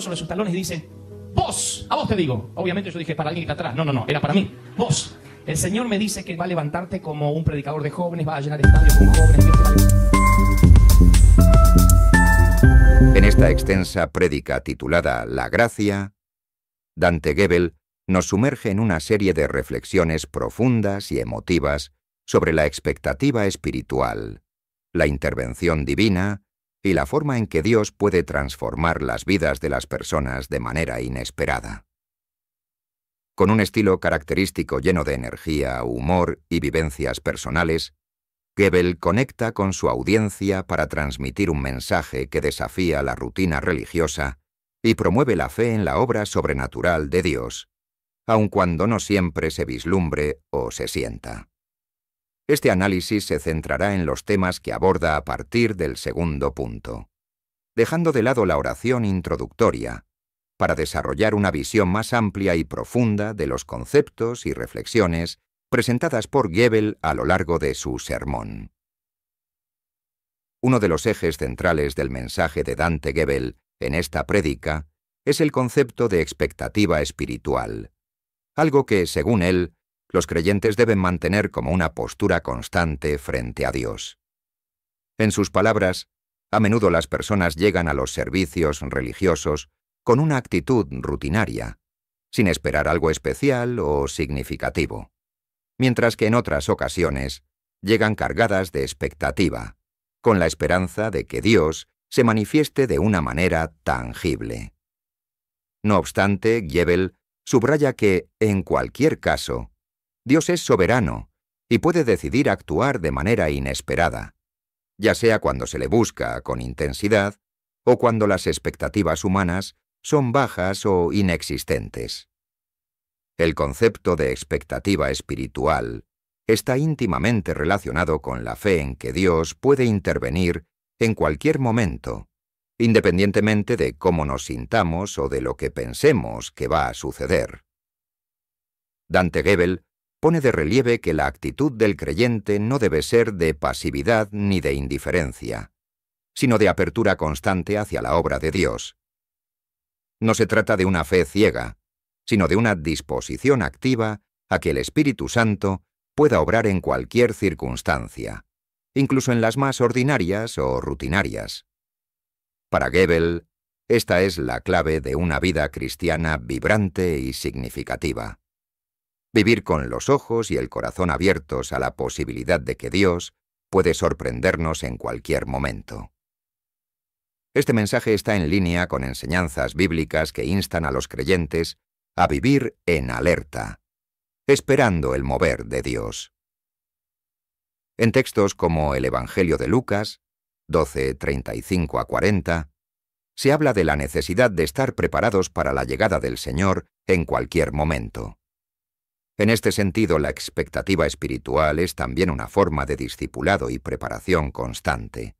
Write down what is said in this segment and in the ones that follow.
sobre sus talones y dice, vos, a vos te digo. Obviamente yo dije, para alguien que está atrás. No, no, no, era para mí. Vos. El Señor me dice que va a levantarte como un predicador de jóvenes, va a llenar estadios con jóvenes. En esta extensa prédica titulada La Gracia, Dante Gebel nos sumerge en una serie de reflexiones profundas y emotivas sobre la expectativa espiritual, la intervención divina y la forma en que Dios puede transformar las vidas de las personas de manera inesperada. Con un estilo característico lleno de energía, humor y vivencias personales, Kebel conecta con su audiencia para transmitir un mensaje que desafía la rutina religiosa y promueve la fe en la obra sobrenatural de Dios, aun cuando no siempre se vislumbre o se sienta. Este análisis se centrará en los temas que aborda a partir del segundo punto, dejando de lado la oración introductoria, para desarrollar una visión más amplia y profunda de los conceptos y reflexiones presentadas por Goebbels a lo largo de su sermón. Uno de los ejes centrales del mensaje de Dante Gebel en esta prédica es el concepto de expectativa espiritual, algo que, según él, los creyentes deben mantener como una postura constante frente a Dios. En sus palabras, a menudo las personas llegan a los servicios religiosos con una actitud rutinaria, sin esperar algo especial o significativo, mientras que en otras ocasiones llegan cargadas de expectativa, con la esperanza de que Dios se manifieste de una manera tangible. No obstante, Giebel subraya que, en cualquier caso, Dios es soberano y puede decidir actuar de manera inesperada, ya sea cuando se le busca con intensidad o cuando las expectativas humanas son bajas o inexistentes. El concepto de expectativa espiritual está íntimamente relacionado con la fe en que Dios puede intervenir en cualquier momento, independientemente de cómo nos sintamos o de lo que pensemos que va a suceder. Dante Gebel pone de relieve que la actitud del creyente no debe ser de pasividad ni de indiferencia, sino de apertura constante hacia la obra de Dios. No se trata de una fe ciega, sino de una disposición activa a que el Espíritu Santo pueda obrar en cualquier circunstancia, incluso en las más ordinarias o rutinarias. Para Goebbels, esta es la clave de una vida cristiana vibrante y significativa vivir con los ojos y el corazón abiertos a la posibilidad de que Dios puede sorprendernos en cualquier momento. Este mensaje está en línea con enseñanzas bíblicas que instan a los creyentes a vivir en alerta, esperando el mover de Dios. En textos como el Evangelio de Lucas, 12.35 a 40, se habla de la necesidad de estar preparados para la llegada del Señor en cualquier momento. En este sentido, la expectativa espiritual es también una forma de discipulado y preparación constante,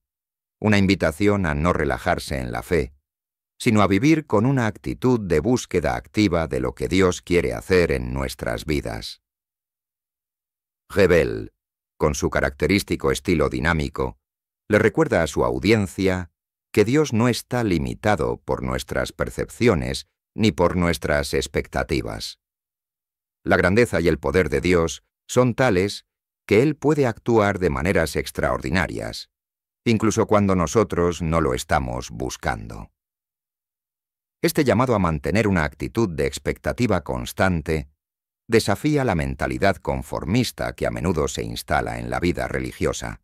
una invitación a no relajarse en la fe, sino a vivir con una actitud de búsqueda activa de lo que Dios quiere hacer en nuestras vidas. Rebel, con su característico estilo dinámico, le recuerda a su audiencia que Dios no está limitado por nuestras percepciones ni por nuestras expectativas. La grandeza y el poder de Dios son tales que Él puede actuar de maneras extraordinarias, incluso cuando nosotros no lo estamos buscando. Este llamado a mantener una actitud de expectativa constante desafía la mentalidad conformista que a menudo se instala en la vida religiosa,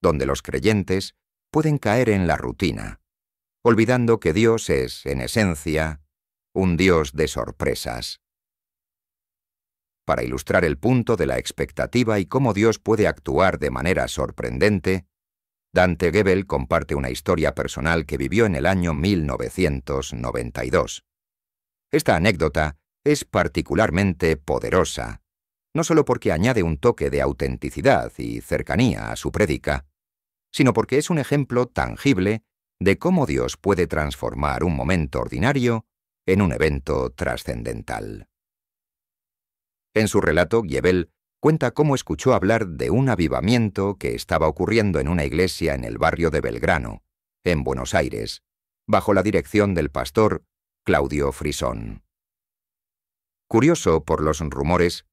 donde los creyentes pueden caer en la rutina, olvidando que Dios es, en esencia, un Dios de sorpresas para ilustrar el punto de la expectativa y cómo Dios puede actuar de manera sorprendente, Dante Gebel comparte una historia personal que vivió en el año 1992. Esta anécdota es particularmente poderosa, no solo porque añade un toque de autenticidad y cercanía a su prédica, sino porque es un ejemplo tangible de cómo Dios puede transformar un momento ordinario en un evento trascendental. En su relato, Giebel cuenta cómo escuchó hablar de un avivamiento que estaba ocurriendo en una iglesia en el barrio de Belgrano, en Buenos Aires, bajo la dirección del pastor Claudio Frisón. Curioso por los rumores,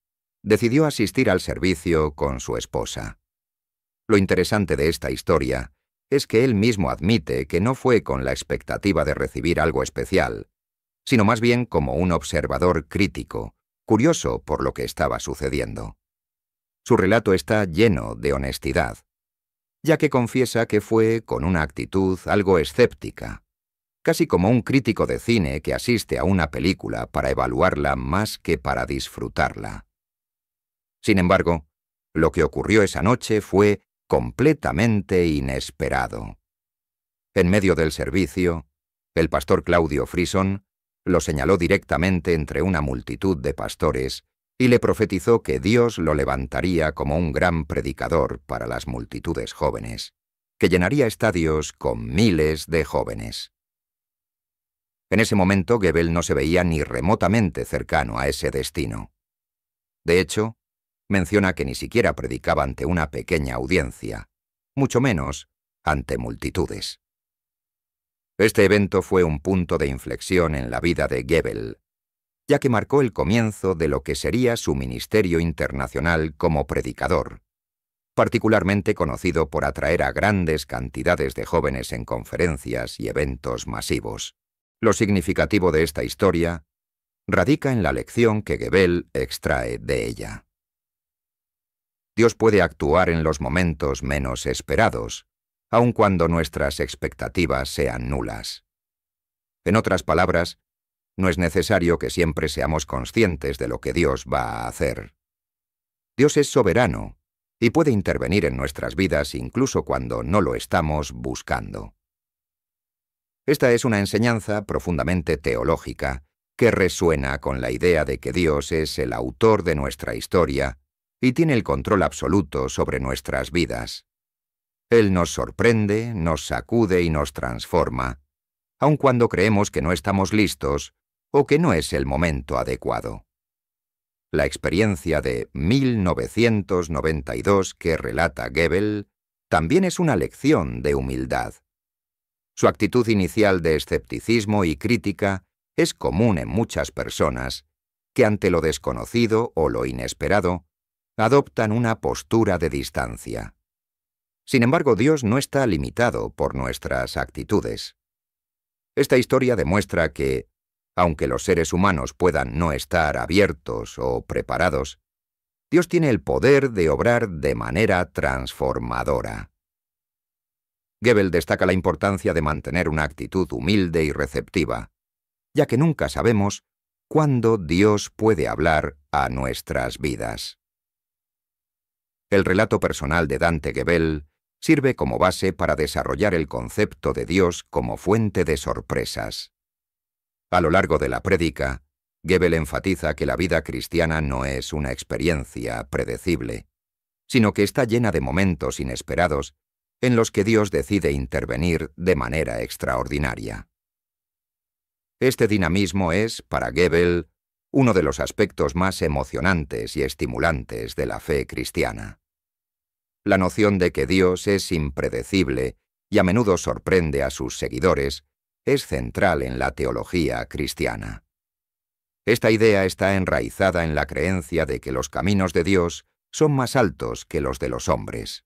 decidió asistir al servicio con su esposa. Lo interesante de esta historia es que él mismo admite que no fue con la expectativa de recibir algo especial, sino más bien como un observador crítico, curioso por lo que estaba sucediendo. Su relato está lleno de honestidad, ya que confiesa que fue con una actitud algo escéptica, casi como un crítico de cine que asiste a una película para evaluarla más que para disfrutarla. Sin embargo, lo que ocurrió esa noche fue completamente inesperado. En medio del servicio, el pastor Claudio Frison lo señaló directamente entre una multitud de pastores y le profetizó que Dios lo levantaría como un gran predicador para las multitudes jóvenes, que llenaría estadios con miles de jóvenes. En ese momento Gebel no se veía ni remotamente cercano a ese destino. De hecho, menciona que ni siquiera predicaba ante una pequeña audiencia, mucho menos ante multitudes. Este evento fue un punto de inflexión en la vida de Gebel, ya que marcó el comienzo de lo que sería su ministerio internacional como predicador, particularmente conocido por atraer a grandes cantidades de jóvenes en conferencias y eventos masivos. Lo significativo de esta historia radica en la lección que Gebel extrae de ella. Dios puede actuar en los momentos menos esperados, aun cuando nuestras expectativas sean nulas. En otras palabras, no es necesario que siempre seamos conscientes de lo que Dios va a hacer. Dios es soberano y puede intervenir en nuestras vidas incluso cuando no lo estamos buscando. Esta es una enseñanza profundamente teológica que resuena con la idea de que Dios es el autor de nuestra historia y tiene el control absoluto sobre nuestras vidas. Él nos sorprende, nos sacude y nos transforma, aun cuando creemos que no estamos listos o que no es el momento adecuado. La experiencia de 1992 que relata Goebbels también es una lección de humildad. Su actitud inicial de escepticismo y crítica es común en muchas personas que ante lo desconocido o lo inesperado adoptan una postura de distancia. Sin embargo, Dios no está limitado por nuestras actitudes. Esta historia demuestra que, aunque los seres humanos puedan no estar abiertos o preparados, Dios tiene el poder de obrar de manera transformadora. Goebbels destaca la importancia de mantener una actitud humilde y receptiva, ya que nunca sabemos cuándo Dios puede hablar a nuestras vidas. El relato personal de Dante Gebel sirve como base para desarrollar el concepto de Dios como fuente de sorpresas. A lo largo de la prédica, Gebel enfatiza que la vida cristiana no es una experiencia predecible, sino que está llena de momentos inesperados en los que Dios decide intervenir de manera extraordinaria. Este dinamismo es, para Gebel, uno de los aspectos más emocionantes y estimulantes de la fe cristiana la noción de que Dios es impredecible y a menudo sorprende a sus seguidores, es central en la teología cristiana. Esta idea está enraizada en la creencia de que los caminos de Dios son más altos que los de los hombres.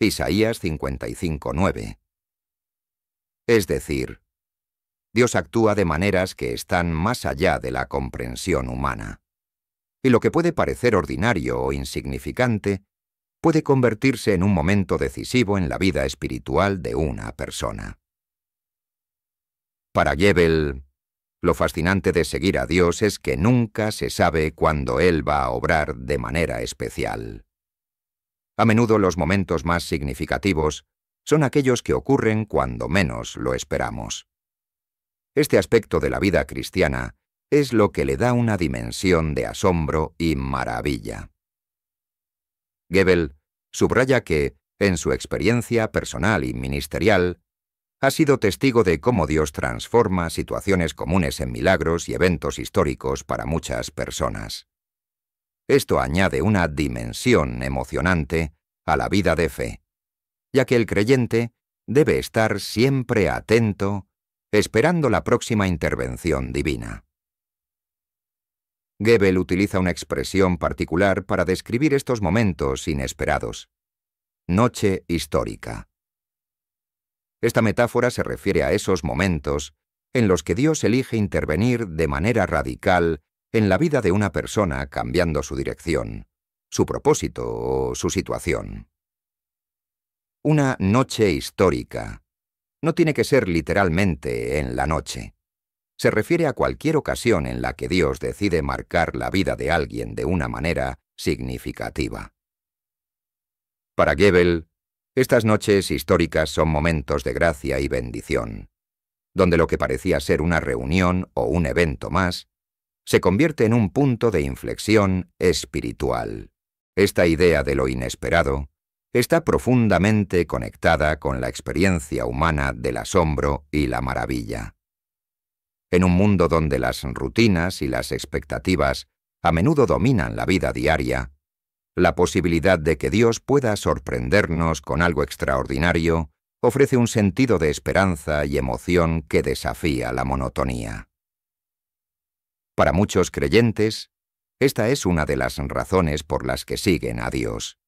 Isaías 55.9. Es decir, Dios actúa de maneras que están más allá de la comprensión humana. Y lo que puede parecer ordinario o insignificante puede convertirse en un momento decisivo en la vida espiritual de una persona. Para Gebel, lo fascinante de seguir a Dios es que nunca se sabe cuándo Él va a obrar de manera especial. A menudo los momentos más significativos son aquellos que ocurren cuando menos lo esperamos. Este aspecto de la vida cristiana es lo que le da una dimensión de asombro y maravilla. Goebbels subraya que, en su experiencia personal y ministerial, ha sido testigo de cómo Dios transforma situaciones comunes en milagros y eventos históricos para muchas personas. Esto añade una dimensión emocionante a la vida de fe, ya que el creyente debe estar siempre atento, esperando la próxima intervención divina. Goebbels utiliza una expresión particular para describir estos momentos inesperados. Noche histórica. Esta metáfora se refiere a esos momentos en los que Dios elige intervenir de manera radical en la vida de una persona cambiando su dirección, su propósito o su situación. Una noche histórica no tiene que ser literalmente en la noche se refiere a cualquier ocasión en la que Dios decide marcar la vida de alguien de una manera significativa. Para Gebel, estas noches históricas son momentos de gracia y bendición, donde lo que parecía ser una reunión o un evento más, se convierte en un punto de inflexión espiritual. Esta idea de lo inesperado está profundamente conectada con la experiencia humana del asombro y la maravilla en un mundo donde las rutinas y las expectativas a menudo dominan la vida diaria, la posibilidad de que Dios pueda sorprendernos con algo extraordinario ofrece un sentido de esperanza y emoción que desafía la monotonía. Para muchos creyentes, esta es una de las razones por las que siguen a Dios.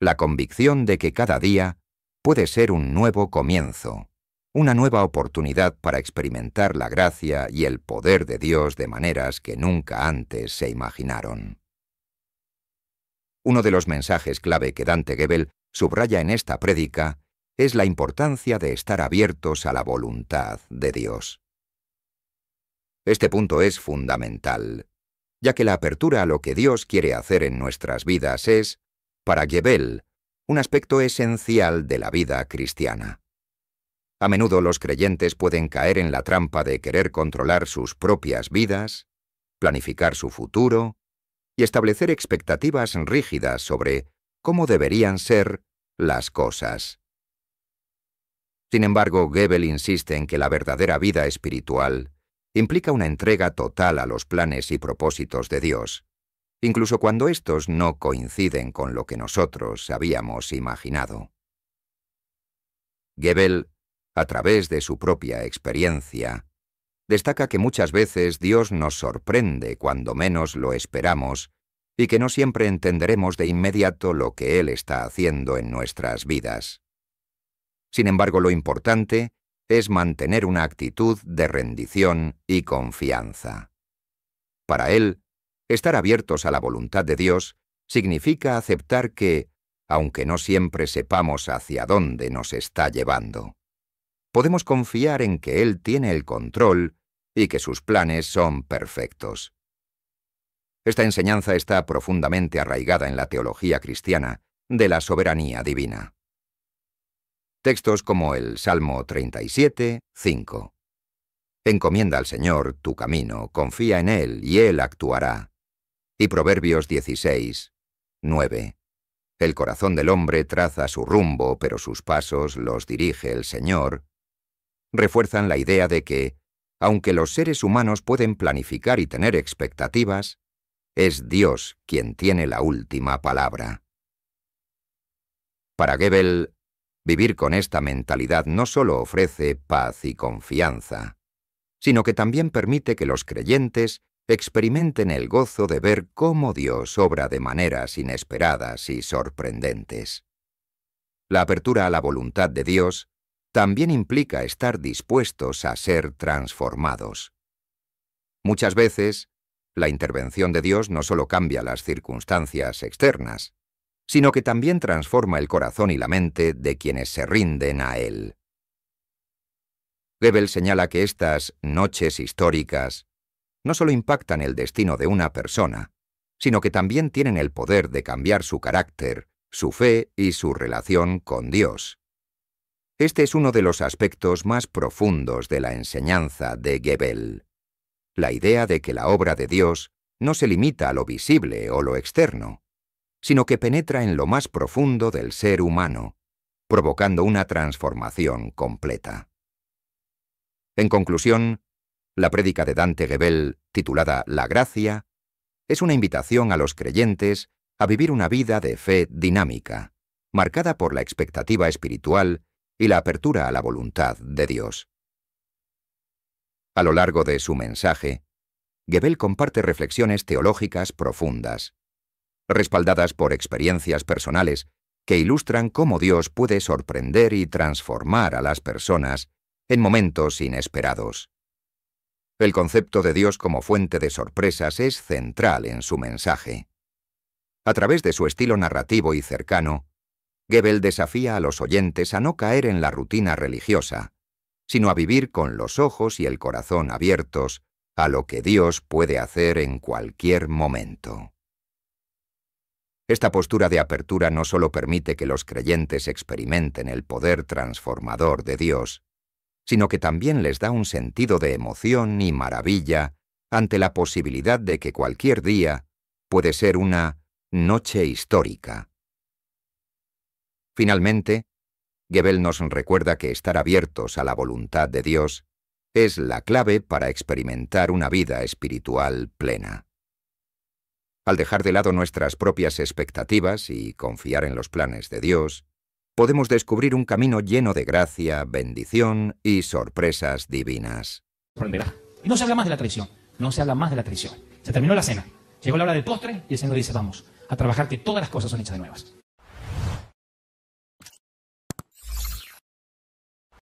La convicción de que cada día puede ser un nuevo comienzo, una nueva oportunidad para experimentar la gracia y el poder de Dios de maneras que nunca antes se imaginaron. Uno de los mensajes clave que Dante Gebel subraya en esta prédica es la importancia de estar abiertos a la voluntad de Dios. Este punto es fundamental, ya que la apertura a lo que Dios quiere hacer en nuestras vidas es, para Gebel, un aspecto esencial de la vida cristiana. A menudo los creyentes pueden caer en la trampa de querer controlar sus propias vidas, planificar su futuro y establecer expectativas rígidas sobre cómo deberían ser las cosas. Sin embargo, Goebbels insiste en que la verdadera vida espiritual implica una entrega total a los planes y propósitos de Dios, incluso cuando estos no coinciden con lo que nosotros habíamos imaginado. Gebel a través de su propia experiencia, destaca que muchas veces Dios nos sorprende cuando menos lo esperamos y que no siempre entenderemos de inmediato lo que Él está haciendo en nuestras vidas. Sin embargo, lo importante es mantener una actitud de rendición y confianza. Para Él, estar abiertos a la voluntad de Dios significa aceptar que, aunque no siempre sepamos hacia dónde nos está llevando, podemos confiar en que Él tiene el control y que sus planes son perfectos. Esta enseñanza está profundamente arraigada en la teología cristiana de la soberanía divina. Textos como el Salmo 37, 5. Encomienda al Señor tu camino, confía en Él y Él actuará. Y Proverbios 16, 9. El corazón del hombre traza su rumbo, pero sus pasos los dirige el Señor refuerzan la idea de que, aunque los seres humanos pueden planificar y tener expectativas, es Dios quien tiene la última palabra. Para Gebel, vivir con esta mentalidad no solo ofrece paz y confianza, sino que también permite que los creyentes experimenten el gozo de ver cómo Dios obra de maneras inesperadas y sorprendentes. La apertura a la voluntad de Dios también implica estar dispuestos a ser transformados. Muchas veces, la intervención de Dios no solo cambia las circunstancias externas, sino que también transforma el corazón y la mente de quienes se rinden a Él. Lebel señala que estas noches históricas no solo impactan el destino de una persona, sino que también tienen el poder de cambiar su carácter, su fe y su relación con Dios. Este es uno de los aspectos más profundos de la enseñanza de Gebel. La idea de que la obra de Dios no se limita a lo visible o lo externo, sino que penetra en lo más profundo del ser humano, provocando una transformación completa. En conclusión, la prédica de Dante Gebel, titulada La Gracia, es una invitación a los creyentes a vivir una vida de fe dinámica, marcada por la expectativa espiritual y la apertura a la voluntad de Dios. A lo largo de su mensaje, Gebel comparte reflexiones teológicas profundas, respaldadas por experiencias personales que ilustran cómo Dios puede sorprender y transformar a las personas en momentos inesperados. El concepto de Dios como fuente de sorpresas es central en su mensaje. A través de su estilo narrativo y cercano, Goebbels desafía a los oyentes a no caer en la rutina religiosa, sino a vivir con los ojos y el corazón abiertos a lo que Dios puede hacer en cualquier momento. Esta postura de apertura no solo permite que los creyentes experimenten el poder transformador de Dios, sino que también les da un sentido de emoción y maravilla ante la posibilidad de que cualquier día puede ser una noche histórica Finalmente, Gebel nos recuerda que estar abiertos a la voluntad de Dios es la clave para experimentar una vida espiritual plena. Al dejar de lado nuestras propias expectativas y confiar en los planes de Dios, podemos descubrir un camino lleno de gracia, bendición y sorpresas divinas. Y no se habla más de la traición, no se habla más de la traición. Se terminó la cena, llegó la hora del postre y el Señor dice, vamos, a trabajar que todas las cosas son hechas de nuevas.